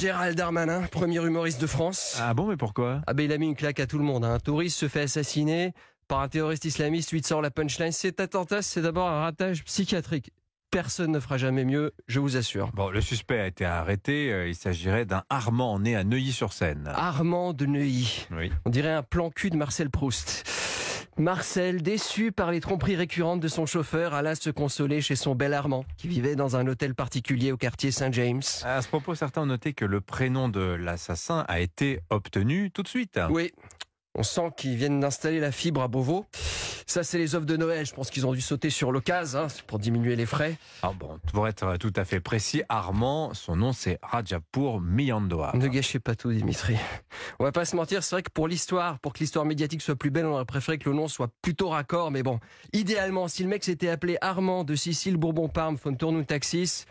Gérald Darmanin, premier humoriste de France. Ah bon, mais pourquoi Ah ben, il a mis une claque à tout le monde. Hein. Un touriste se fait assassiner par un terroriste islamiste, il sort la punchline. Cet attentat, c'est d'abord un ratage psychiatrique. Personne ne fera jamais mieux, je vous assure. Bon, le suspect a été arrêté. Euh, il s'agirait d'un Armand né à Neuilly-sur-Seine. Armand de Neuilly. Oui. On dirait un plan cul de Marcel Proust. Marcel, déçu par les tromperies récurrentes de son chauffeur, alla se consoler chez son bel Armand, qui vivait dans un hôtel particulier au quartier Saint-James. À ce propos, certains ont noté que le prénom de l'assassin a été obtenu tout de suite. Oui, on sent qu'ils viennent d'installer la fibre à Beauvau. Ça, c'est les offres de Noël. Je pense qu'ils ont dû sauter sur l'occasion hein, pour diminuer les frais. Ah bon, pour être tout à fait précis, Armand, son nom c'est Rajapur Miyandoa. Ne gâchez pas tout, Dimitri. On va pas se mentir, c'est vrai que pour l'histoire, pour que l'histoire médiatique soit plus belle, on aurait préféré que le nom soit plutôt raccord. Mais bon, idéalement, si le mec s'était appelé Armand de Sicile, Bourbon, Parme, Fontournou, Taxis,